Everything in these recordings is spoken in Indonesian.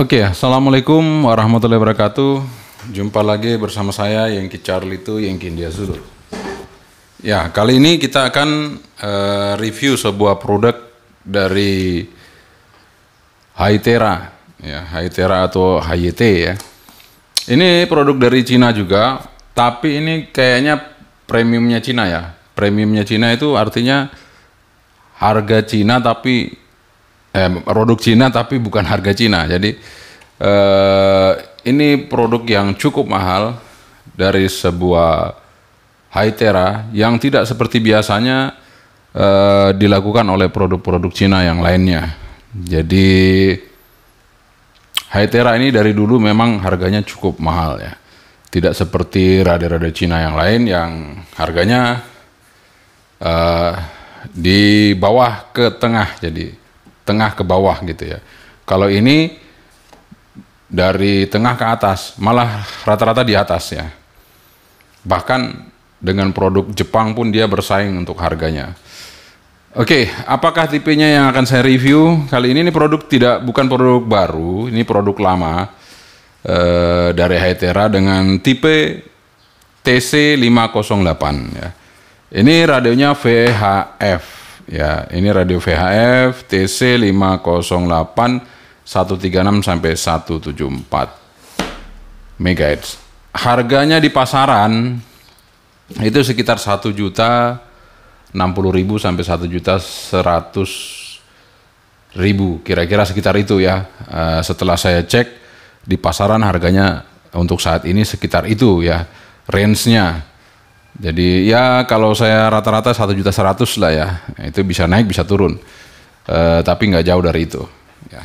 Oke, okay, assalamualaikum warahmatullahi wabarakatuh. Jumpa lagi bersama saya yang Charlie itu yang India Zulu. Ya, kali ini kita akan uh, review sebuah produk dari Haitera, ya Haitera atau HYT ya. Ini produk dari Cina juga, tapi ini kayaknya premiumnya Cina ya. Premiumnya Cina itu artinya harga Cina tapi eh, produk Cina tapi bukan harga Cina. Jadi eh, ini produk yang cukup mahal dari sebuah Hytera yang tidak seperti biasanya eh, dilakukan oleh produk-produk Cina yang lainnya. Jadi Hytera ini dari dulu memang harganya cukup mahal ya. Tidak seperti rada-rada Cina yang lain yang harganya uh, di bawah ke tengah. Jadi tengah ke bawah gitu ya. Kalau ini dari tengah ke atas, malah rata-rata di atas ya. Bahkan dengan produk Jepang pun dia bersaing untuk harganya. Oke, okay, apakah tipenya yang akan saya review kali ini? Ini produk tidak bukan produk baru, ini produk lama eh, dari Hytera dengan tipe TC508 ya. Ini radionya VHF Ya, ini radio VHF TC 508 136 sampai 174 megahertz. Harganya di pasaran itu sekitar 1 juta 60 ribu sampai 1 juta 100 ribu kira-kira sekitar itu ya eh, setelah saya cek di pasaran harganya untuk saat ini sekitar itu ya range-nya jadi ya kalau saya rata-rata satu juta seratus lah ya, itu bisa naik bisa turun, e, tapi nggak jauh dari itu. Ya.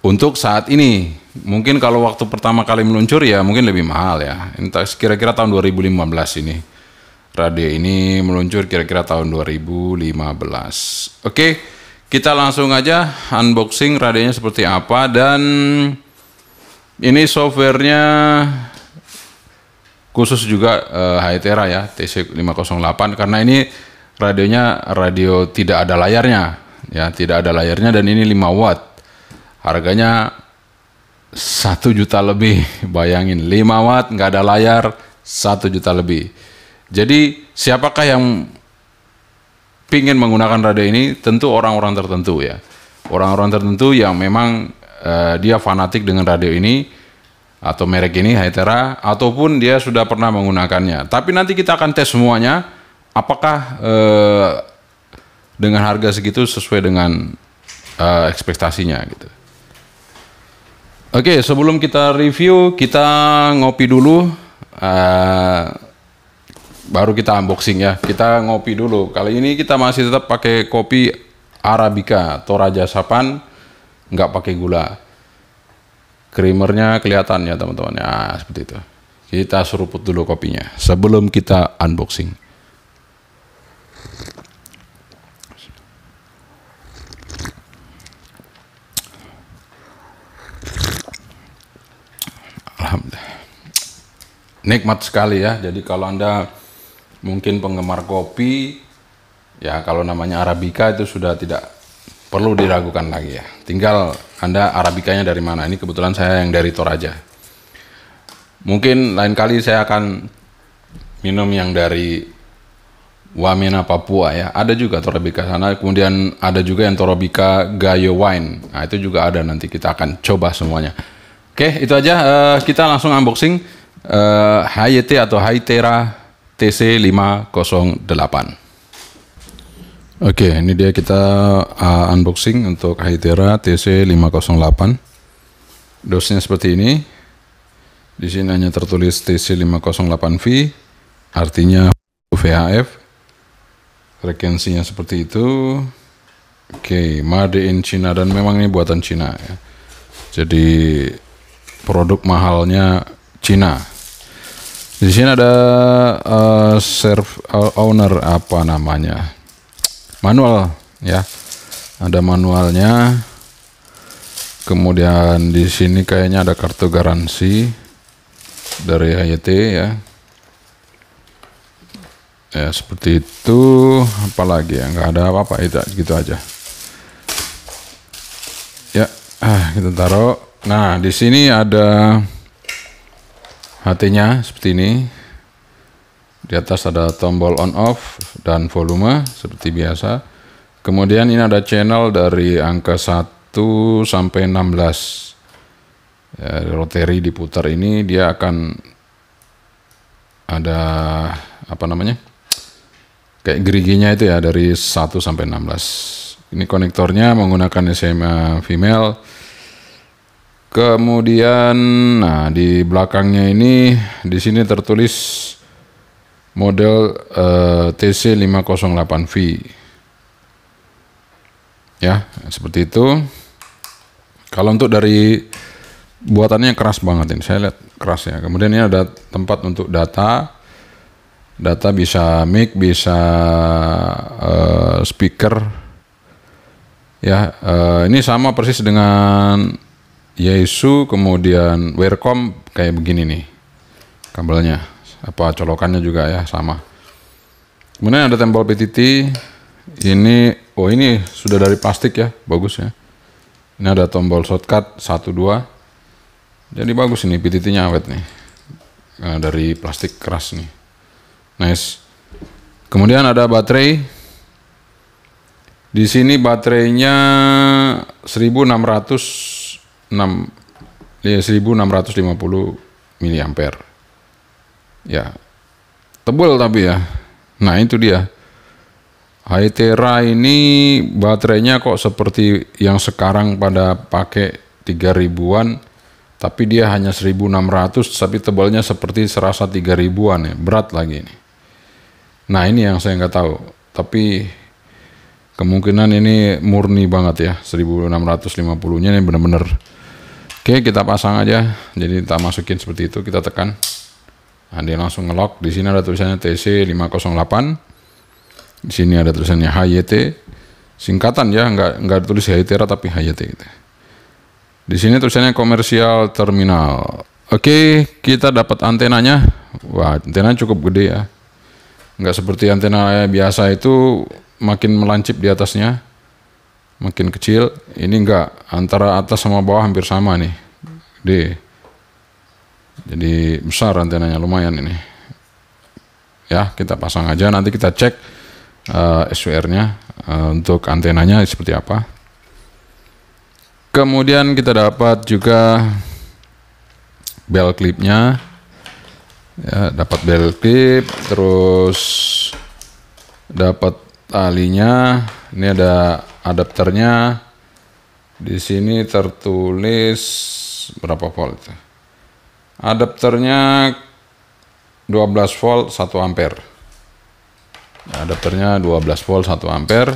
Untuk saat ini, mungkin kalau waktu pertama kali meluncur ya mungkin lebih mahal ya. Ini kira-kira tahun 2015 ini. radio ini meluncur kira-kira tahun 2015. Oke, kita langsung aja unboxing radionya seperti apa dan ini softwarenya khusus juga uh, eh, HITERA ya TC508 karena ini radionya radio tidak ada layarnya ya tidak ada layarnya dan ini 5 watt harganya satu juta lebih bayangin 5 watt nggak ada layar satu juta lebih jadi siapakah yang pingin menggunakan radio ini tentu orang-orang tertentu ya orang-orang tertentu yang memang uh, dia fanatik dengan radio ini atau merek ini Hytera ataupun dia sudah pernah menggunakannya. Tapi nanti kita akan tes semuanya apakah eh, dengan harga segitu sesuai dengan eh, ekspektasinya gitu. Oke, sebelum kita review, kita ngopi dulu eh, baru kita unboxing ya. Kita ngopi dulu. Kali ini kita masih tetap pakai kopi Arabica toraja Sapan nggak pakai gula creamernya kelihatan ya teman-teman ya seperti itu kita seruput dulu kopinya sebelum kita unboxing Alhamdulillah nikmat sekali ya jadi kalau anda mungkin penggemar kopi ya kalau namanya Arabica itu sudah tidak perlu diragukan lagi ya. Tinggal Anda Arabikanya dari mana. Ini kebetulan saya yang dari Toraja. Mungkin lain kali saya akan minum yang dari Wamena Papua ya. Ada juga Torabika sana. Kemudian ada juga yang Torabika Gayo Wine. Nah itu juga ada nanti kita akan coba semuanya. Oke itu aja uh, kita langsung unboxing uh, eh, HYT atau Hytera TC508. Oke, okay, ini dia kita uh, unboxing untuk Hytera TC508. Dosnya seperti ini. Di sini hanya tertulis TC508V, artinya VHF. Frekuensinya seperti itu. Oke, okay, made in China dan memang ini buatan Cina ya. Jadi produk mahalnya Cina. Di sini ada uh, serve uh, owner apa namanya? manual ya ada manualnya kemudian di sini kayaknya ada kartu garansi dari HYT ya ya seperti itu apalagi ya nggak ada apa-apa itu gitu aja ya ah kita taruh nah di sini ada hatinya seperti ini di atas ada tombol on off dan volume seperti biasa. Kemudian ini ada channel dari angka 1 sampai 16. Ya, rotary diputar ini dia akan ada apa namanya? Kayak geriginya itu ya dari 1 sampai 16. Ini konektornya menggunakan SMA female. Kemudian nah di belakangnya ini di sini tertulis model uh, TC 508V ya seperti itu kalau untuk dari buatannya keras banget ini saya lihat keras ya kemudian ini ada tempat untuk data data bisa mic bisa uh, speaker ya uh, ini sama persis dengan Yesu kemudian Wirecom kayak begini nih kabelnya apa colokannya juga ya sama. Kemudian ada tempel PTT. Ini oh ini sudah dari plastik ya, bagus ya. Ini ada tombol shortcut 1 2. Jadi bagus ini PTT-nya awet nih. Nah, dari plastik keras nih. Nice. Kemudian ada baterai. Di sini baterainya 1600 6 ya 1650 miliampere. Ya. Tebal tapi ya. Nah, itu dia. Hytera ini baterainya kok seperti yang sekarang pada pakai 3 an, tapi dia hanya 1600 tapi tebalnya seperti serasa 3 an ya. Berat lagi ini. Nah, ini yang saya nggak tahu. Tapi kemungkinan ini murni banget ya 1650-nya ini benar-benar. Oke, kita pasang aja. Jadi kita masukin seperti itu, kita tekan. Andi langsung ngelok di sini ada tulisannya TC 508 di sini ada tulisannya HYT singkatan ya nggak nggak ditulis HYT tapi HYT gitu. di sini tulisannya komersial terminal oke kita dapat antenanya wah antena cukup gede ya nggak seperti antena biasa itu makin melancip di atasnya makin kecil ini enggak antara atas sama bawah hampir sama nih deh. Jadi besar antenanya lumayan ini. Ya, kita pasang aja nanti kita cek uh, eh, SWR-nya uh, eh, untuk antenanya seperti apa. Kemudian kita dapat juga bell clipnya. Ya, dapat bell clip, terus dapat talinya. Ini ada adapternya. Di sini tertulis berapa volt? Adapternya 12 volt 1 ampere. Adapternya 12 volt 1 ampere.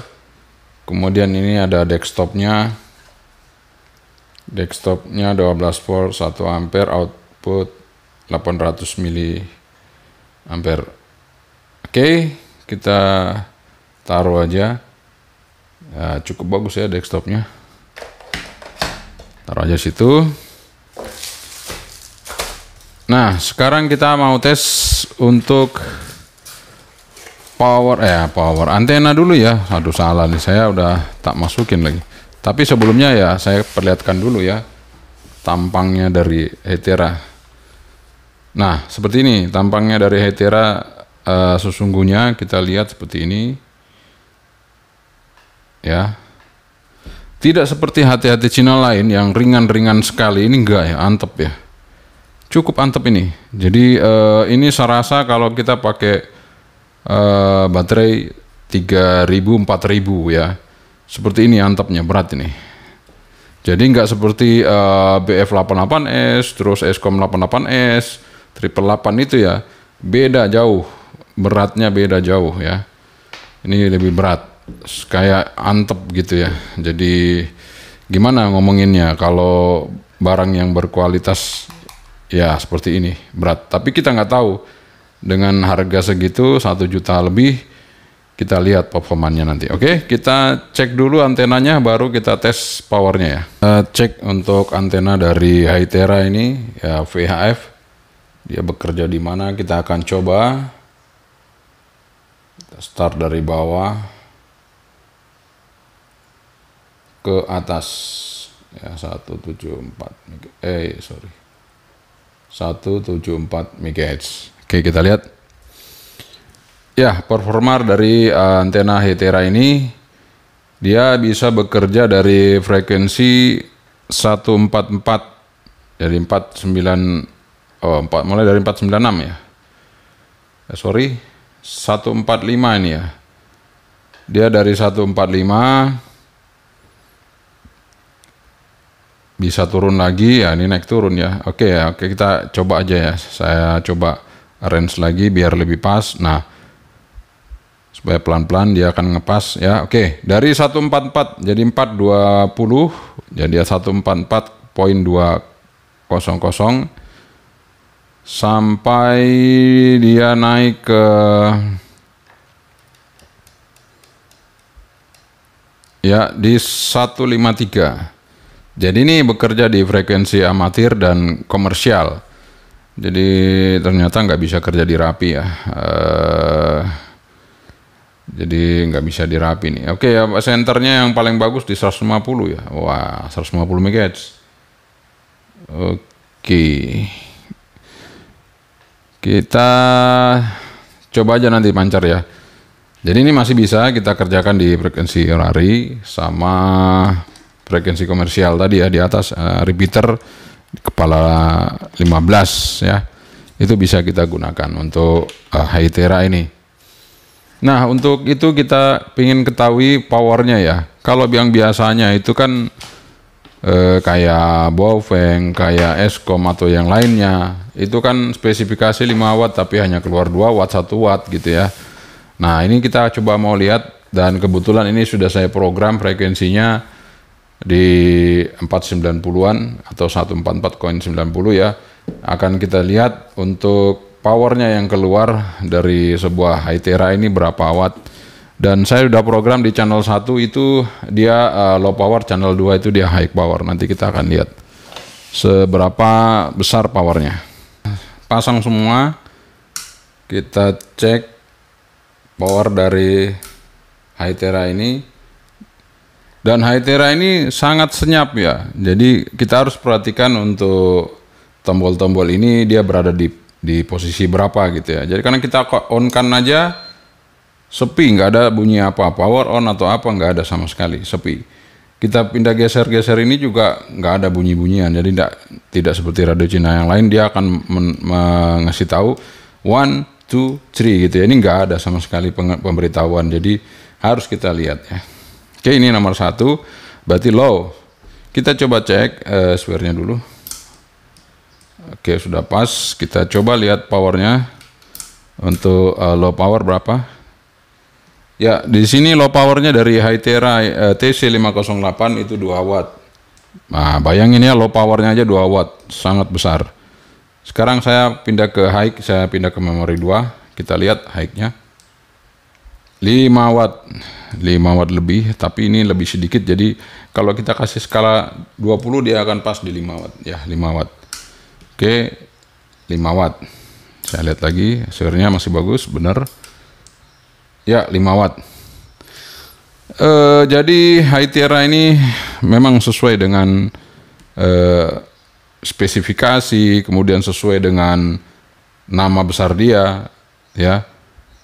Kemudian ini ada desktopnya. Desktopnya 12 volt 1 ampere output 800 mili ampere. Oke, kita taruh aja. Ya, cukup bagus ya desktopnya. Taruh aja situ. Nah, sekarang kita mau tes untuk power eh power antena dulu ya. Aduh salah nih, saya udah tak masukin lagi. Tapi sebelumnya ya saya perlihatkan dulu ya tampangnya dari hetera. Nah, seperti ini tampangnya dari hetera eh, sesungguhnya kita lihat seperti ini. Ya. Tidak seperti hati-hati Cina lain yang ringan-ringan sekali ini enggak ya, antep ya cukup antep ini. Jadi uh, ini saya rasa kalau kita pakai uh, baterai 3000 4000 ya. Seperti ini antepnya berat ini. Jadi nggak seperti uh, eh, BF88S terus Scom 88S, triple 8 itu ya. Beda jauh. Beratnya beda jauh ya. Ini lebih berat. Kayak antep gitu ya. Jadi gimana ngomonginnya kalau barang yang berkualitas ya seperti ini berat. Tapi kita nggak tahu dengan harga segitu satu juta lebih kita lihat performanya nanti. Oke, okay? kita cek dulu antenanya, baru kita tes powernya ya. Uh, cek untuk antena dari Hytera ini, ya VHF, dia bekerja di mana? Kita akan coba. Kita start dari bawah ke atas. Ya 174. Eh, sorry. 174 MHz. Oke, kita lihat. Ya, performa dari eh, antena hetera ini dia bisa bekerja dari frekuensi 144 dari 49 oh 4 mulai dari 496 ya. Eh, sorry, 145 ini ya. Dia dari 145 bisa turun lagi ya ini naik turun ya oke ya oke kita coba aja ya saya coba range lagi biar lebih pas nah supaya pelan-pelan dia akan ngepas ya oke dari 144 jadi 420 jadi 144 poin 200 sampai dia naik ke ya di 153 jadi ini bekerja di frekuensi amatir dan komersial. Jadi ternyata nggak bisa kerja di rapi ya. Uh, jadi nggak bisa di rapi nih. Oke ya senternya yang paling bagus di 150 ya. Wah 150 MHz. Oke. Kita coba aja nanti pancar ya. Jadi ini masih bisa kita kerjakan di frekuensi lari sama frekuensi komersial tadi ya di atas uh, repeater kepala 15 ya itu bisa kita gunakan untuk uh, ini nah untuk itu kita ingin ketahui powernya ya kalau yang biasanya itu kan uh, kayak Bofeng, kayak Eskom atau yang lainnya itu kan spesifikasi 5 watt tapi hanya keluar 2 watt 1 watt gitu ya nah ini kita coba mau lihat dan kebetulan ini sudah saya program frekuensinya di 490-an atau 144 koin 90 ya akan kita lihat untuk powernya yang keluar dari sebuah Hytera ini berapa watt dan saya sudah program di channel 1 itu dia eh, low power channel 2 itu dia high power nanti kita akan lihat seberapa besar powernya pasang semua kita cek power dari Hytera ini dan Haitera ini sangat senyap ya. Jadi kita harus perhatikan untuk tombol-tombol ini dia berada di di posisi berapa gitu ya. Jadi karena kita on kan aja sepi, nggak ada bunyi apa, power on atau apa nggak ada sama sekali, sepi. Kita pindah geser-geser ini juga nggak ada bunyi-bunyian. Jadi tidak tidak seperti radio Cina yang lain dia akan mengasih tahu one two three gitu ya. Ini nggak ada sama sekali pemberitahuan. Jadi harus kita lihat ya. Oke ini nomor satu berarti low. Kita coba cek uh, eh, swearnya dulu. Oke sudah pas. Kita coba lihat powernya untuk uh, low power berapa. Ya di sini low powernya dari Hytera uh, TC508 itu 2 watt. Nah bayangin ya low powernya aja 2 watt sangat besar. Sekarang saya pindah ke high, saya pindah ke memori 2. Kita lihat high-nya. 5 watt 5 watt lebih tapi ini lebih sedikit jadi kalau kita kasih skala 20 dia akan pas di 5 watt ya 5 watt oke 5 watt saya lihat lagi sebenarnya masih bagus bener ya 5 watt e, jadi tiara ini memang sesuai dengan e, spesifikasi kemudian sesuai dengan nama besar dia ya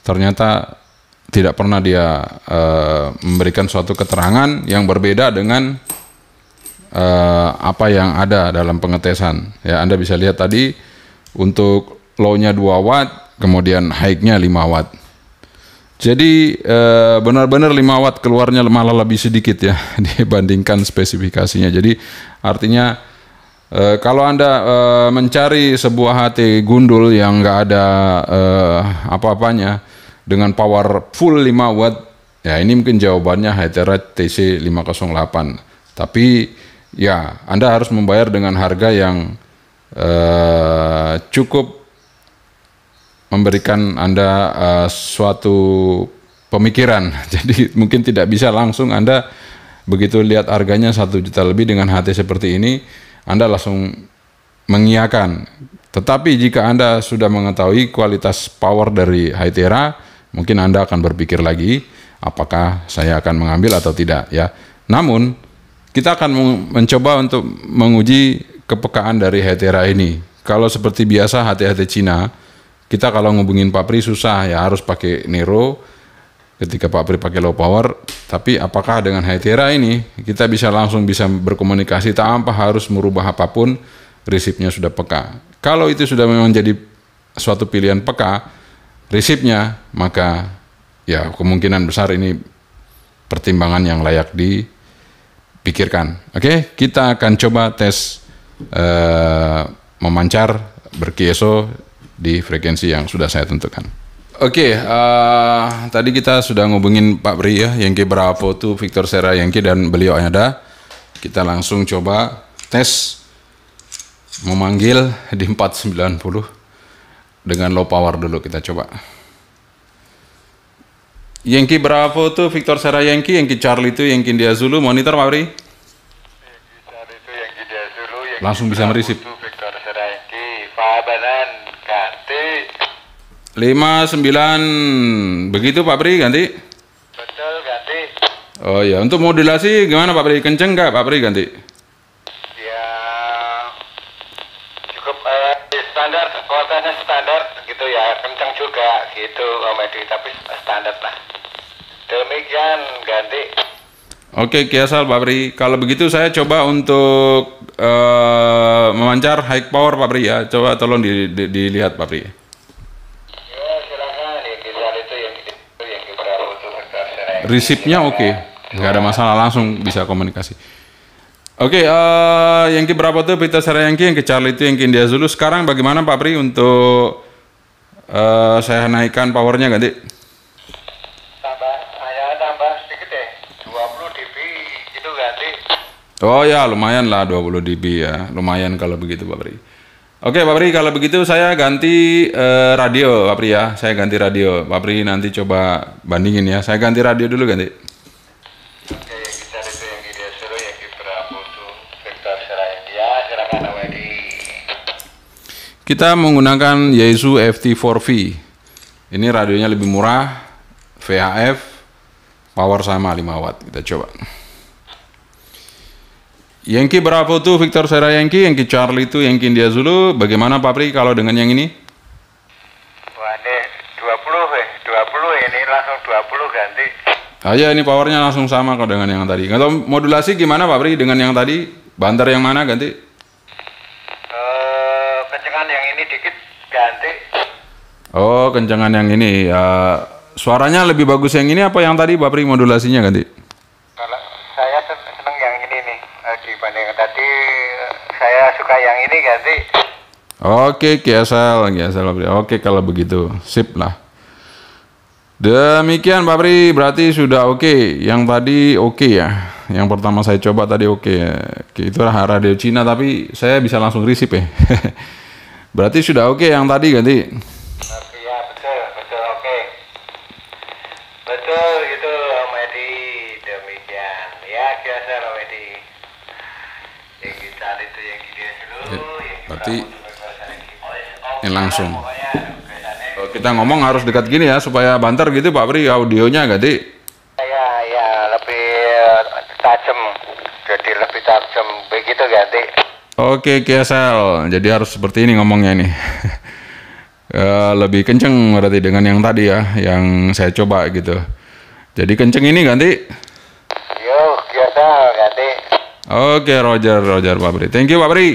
ternyata tidak pernah dia uh, memberikan suatu keterangan yang berbeda dengan uh, apa yang ada dalam pengetesan. Ya, Anda bisa lihat tadi untuk low-nya 2 watt, kemudian high-nya 5 watt. Jadi eh, benar-benar 5 watt keluarnya malah lebih sedikit ya dibandingkan spesifikasinya. Jadi artinya kalau Anda mencari sebuah HT gundul yang nggak ada apa-apanya, dengan power full 5 watt. Ya, ini mungkin jawabannya Hytera TC508. Tapi ya, Anda harus membayar dengan harga yang eh, cukup memberikan Anda eh, suatu pemikiran. Jadi mungkin tidak bisa langsung Anda begitu lihat harganya satu juta lebih dengan HT seperti ini, Anda langsung mengiakan. Tetapi jika Anda sudah mengetahui kualitas power dari Hytera, Mungkin Anda akan berpikir lagi apakah saya akan mengambil atau tidak ya. Namun kita akan mencoba untuk menguji kepekaan dari hetera ini. Kalau seperti biasa hati-hati Cina, kita kalau ngubungin Pak Pri susah ya harus pakai Nero ketika Pak Pri pakai low power. Tapi apakah dengan hetera ini kita bisa langsung bisa berkomunikasi tanpa harus merubah apapun Resipnya sudah peka. Kalau itu sudah memang jadi suatu pilihan peka, risipnya maka ya kemungkinan besar ini pertimbangan yang layak dipikirkan. Oke, kita akan coba tes eh, memancar berkieso di frekuensi yang sudah saya tentukan. Oke, okay, eh, tadi kita sudah ngubungin Pak Bri ya, ke berapa tuh Victor Sera yang ke dan beliau ada. Kita langsung coba tes memanggil di 490 dengan low power dulu kita coba. Yankee Bravo tuh Victor Sarah Yankee, Yankee Charlie itu Yankee India Zulu, monitor Pak Pri. Langsung bisa merisip. 59 begitu Pak Pri ganti? Betul ganti. Oh ya, untuk modulasi gimana Pak Pri? Kenceng nggak Pak Pri ganti? ya kencang juga gitu komedi tapi standar lah demikian ganti Oke, Kiasal Pak Pri. Kalau begitu saya coba untuk uh, memancar high power Pak Pri ya. Coba tolong di, di, dilihat Pak Pri. Ya, Resipnya oke. Okay. Nggak ada masalah langsung bisa komunikasi. Oke, okay, uh, eh, ke berapa tuh Peter Sarayangki, yang ke Charlie itu yang ke India Zulu. Sekarang bagaimana Pak Bri untuk Uh, saya naikkan powernya ganti. Tambah, saya tambah sedikit deh. 20 dB itu ganti. Oh ya, lumayan lah 20 dB ya. Lumayan kalau begitu Pak Pri. Oke Pak Pri, kalau begitu saya ganti uh, radio Pak Pri ya. Saya ganti radio. Pak Pri nanti coba bandingin ya. Saya ganti radio dulu ganti. Kita menggunakan Yaesu FT4V. Ini radionya lebih murah, VHF, power sama 5 watt. Kita coba. Yankee Bravo tuh Victor Sera Yankee, Yankee Charlie itu Yankee India Zulu. Bagaimana Pak Pri kalau dengan yang ini? Wah ini 20 eh, 20 eh, ini langsung 20 ganti. Ah ya ini powernya langsung sama kalau dengan yang tadi. Kalau modulasi gimana Pak Pri dengan yang tadi? Banter yang mana ganti? dikit ganti. Oh, kencangan yang ini. Uh, suaranya lebih bagus yang ini apa yang tadi Pak Pri modulasinya ganti? Kalau saya seneng yang ini nih eh, dibanding tadi eh, saya suka yang ini ganti. Oke, Kiasal, Kiasal Pak Pri. Oke, kalau begitu, sip lah. Demikian Pak Pri, berarti sudah oke. Okay. Yang tadi oke okay ya. Yang pertama saya coba tadi oke okay ya. Itu radio Cina tapi saya bisa langsung risip ya. Berarti sudah oke okay yang tadi ganti. Iya betul betul oke. Okay. Betul gitu Om Edi demikian ya biasa Om Edi. Yang kita itu yang kita dulu. Ya, berarti ya, ini langsung. Oh, kita ngomong harus dekat gini ya supaya banter gitu Pak Pri audionya ganti. Ya ya lebih tajam jadi lebih tajam begitu ganti. Oke KSL, jadi harus seperti ini ngomongnya ini eh, lebih kenceng berarti dengan yang tadi ya, yang saya coba gitu. Jadi kenceng ini ganti. Yo KSL ya, ganti. Oke Roger Roger Pak Bri, thank you Pak Bri.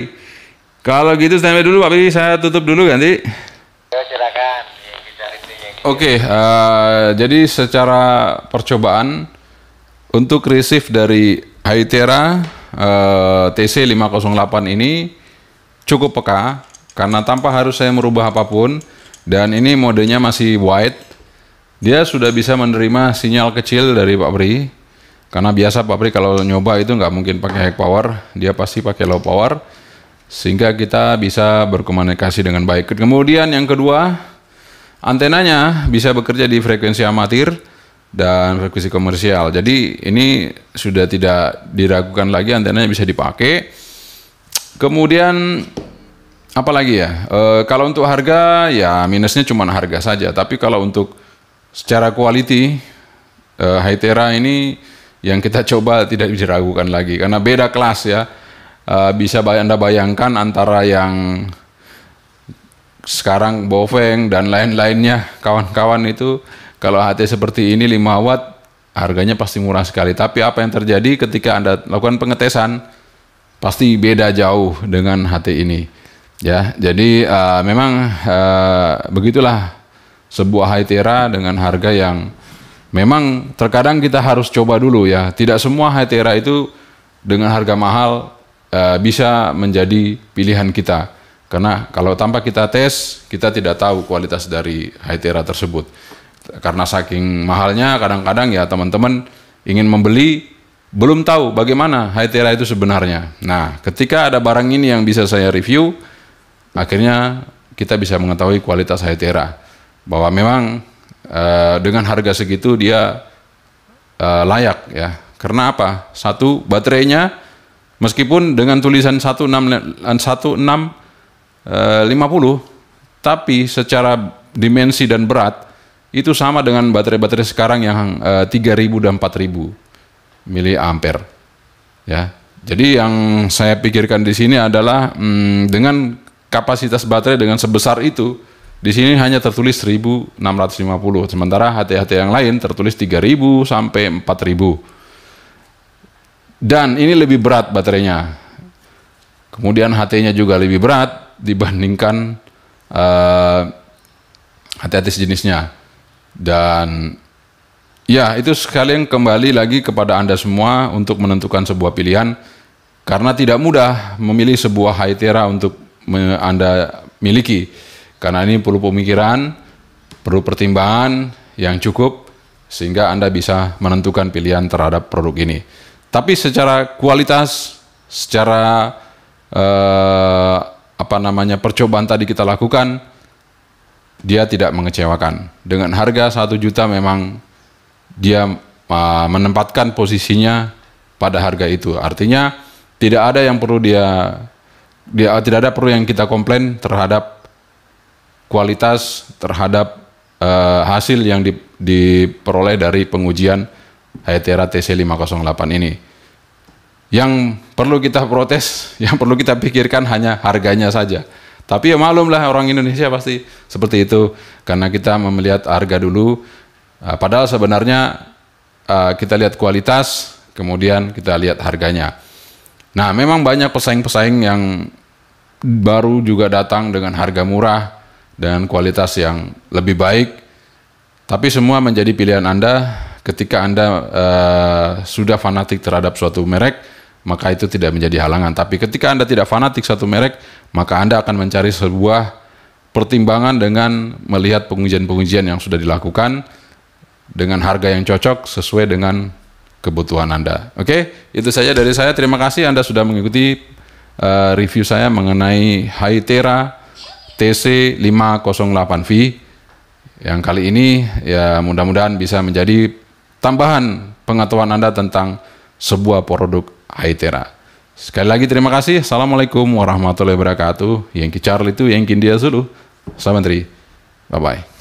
Kalau gitu sampai dulu Pak Bri, saya tutup dulu ganti. Yo silakan. Oke, okay, uh, eh, jadi secara percobaan untuk receive dari Haitera Eh, TC 508 ini cukup peka karena tanpa harus saya merubah apapun dan ini modenya masih wide dia sudah bisa menerima sinyal kecil dari Pak Pri karena biasa Pak Pri kalau nyoba itu nggak mungkin pakai high power dia pasti pakai low power sehingga kita bisa berkomunikasi dengan baik kemudian yang kedua antenanya bisa bekerja di frekuensi amatir dan frekuensi komersial. Jadi ini sudah tidak diragukan lagi antenanya bisa dipakai. Kemudian apa lagi ya? E, kalau untuk harga ya minusnya cuma harga saja, tapi kalau untuk secara quality e, eh, Hytera ini yang kita coba tidak diragukan lagi karena beda kelas ya. E, bisa Anda bayangkan antara yang sekarang bofeng dan lain-lainnya kawan-kawan itu kalau HT seperti ini 5 watt, harganya pasti murah sekali. Tapi apa yang terjadi ketika Anda lakukan pengetesan, pasti beda jauh dengan HT ini. Ya, jadi uh, memang uh, begitulah sebuah Hytera dengan harga yang memang terkadang kita harus coba dulu ya. Tidak semua Hytera itu dengan harga mahal uh, bisa menjadi pilihan kita. Karena kalau tanpa kita tes, kita tidak tahu kualitas dari Hytera tersebut karena saking mahalnya kadang-kadang ya teman-teman ingin membeli belum tahu bagaimana Haitera itu sebenarnya. Nah, ketika ada barang ini yang bisa saya review, akhirnya kita bisa mengetahui kualitas Haitera bahwa memang e, dengan harga segitu dia e, layak ya. Karena apa? Satu baterainya meskipun dengan tulisan 16 eh, lima puluh tapi secara dimensi dan berat itu sama dengan baterai-baterai sekarang yang uh, eh, 3000 dan 4000 miliampere. Ya. Jadi yang saya pikirkan di sini adalah hmm, dengan kapasitas baterai dengan sebesar itu di sini hanya tertulis 1650 sementara hati-hati yang lain tertulis 3000 sampai 4000. Dan ini lebih berat baterainya. Kemudian HT-nya juga lebih berat dibandingkan eh, hati-hati uh, hati -hati dan ya itu sekalian kembali lagi kepada Anda semua untuk menentukan sebuah pilihan karena tidak mudah memilih sebuah haitera untuk Anda miliki. Karena ini perlu pemikiran, perlu pertimbangan yang cukup sehingga Anda bisa menentukan pilihan terhadap produk ini. Tapi secara kualitas, secara eh, apa namanya percobaan tadi kita lakukan, dia tidak mengecewakan. Dengan harga satu juta memang dia uh, menempatkan posisinya pada harga itu. Artinya tidak ada yang perlu dia dia uh, tidak ada perlu yang kita komplain terhadap kualitas terhadap uh, hasil yang di, diperoleh dari pengujian Hayatera TC508 ini. Yang perlu kita protes, yang perlu kita pikirkan hanya harganya saja. Tapi ya malum lah orang Indonesia pasti seperti itu karena kita melihat harga dulu. Ah, padahal sebenarnya ah, kita lihat kualitas, kemudian kita lihat harganya. Nah, memang banyak pesaing-pesaing yang baru juga datang dengan harga murah dan kualitas yang lebih baik. Tapi semua menjadi pilihan Anda ketika Anda uh, sudah fanatik terhadap suatu merek maka itu tidak menjadi halangan. Tapi ketika Anda tidak fanatik satu merek, maka Anda akan mencari sebuah pertimbangan dengan melihat pengujian-pengujian yang sudah dilakukan dengan harga yang cocok sesuai dengan kebutuhan Anda. Oke, itu saja dari saya. Terima kasih Anda sudah mengikuti uh, review saya mengenai Haitera TC508V yang kali ini ya mudah-mudahan bisa menjadi tambahan pengetahuan Anda tentang sebuah produk Aitera. Sekali lagi terima kasih. Assalamualaikum warahmatullahi wabarakatuh. Yang Charlie itu yang dia sulu. Selamat Bye-bye.